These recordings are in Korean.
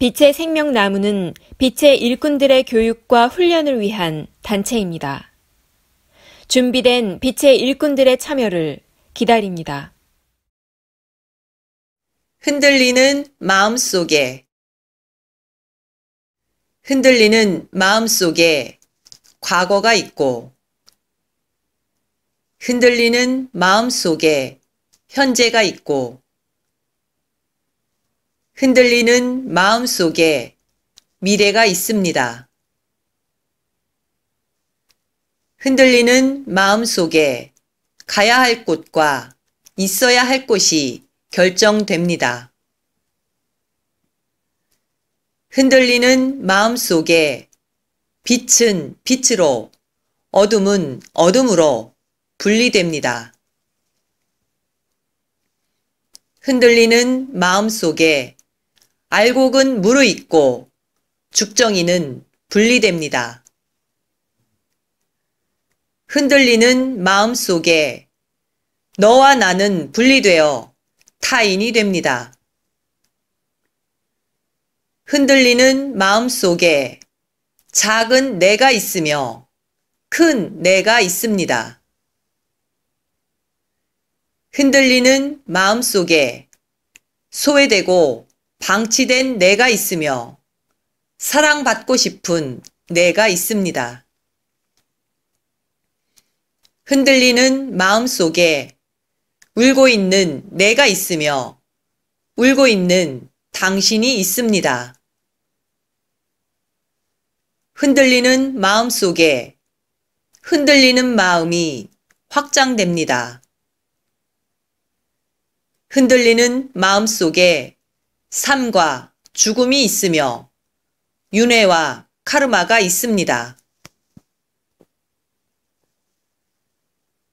빛의 생명나무는 빛의 일꾼들의 교육과 훈련을 위한 단체입니다. 준비된 빛의 일꾼들의 참여를 기다립니다. 흔들리는 마음 속에 흔들리는 마음 속에 과거가 있고 흔들리는 마음 속에 현재가 있고 흔들리는 마음 속에 미래가 있습니다. 흔들리는 마음 속에 가야 할 곳과 있어야 할 곳이 결정됩니다. 흔들리는 마음 속에 빛은 빛으로, 어둠은 어둠으로 분리됩니다. 흔들리는 마음 속에 알곡은 무르익고 죽정이는 분리됩니다. 흔들리는 마음 속에 너와 나는 분리되어 타인이 됩니다. 흔들리는 마음 속에 작은 내가 있으며 큰 내가 있습니다. 흔들리는 마음 속에 소외되고 방치된 내가 있으며 사랑받고 싶은 내가 있습니다. 흔들리는 마음 속에 울고 있는 내가 있으며 울고 있는 당신이 있습니다. 흔들리는 마음 속에 흔들리는 마음이 확장됩니다. 흔들리는 마음 속에 삶과 죽음이 있으며 윤회와 카르마가 있습니다.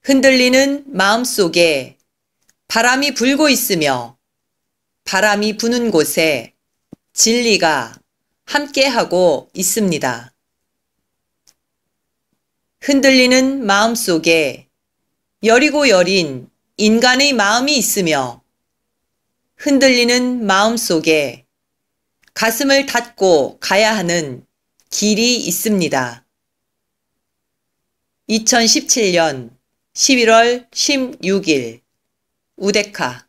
흔들리는 마음 속에 바람이 불고 있으며 바람이 부는 곳에 진리가 함께하고 있습니다. 흔들리는 마음 속에 여리고 여린 인간의 마음이 있으며 흔들리는 마음 속에 가슴을 닫고 가야 하는 길이 있습니다. 2017년 11월 16일 우데카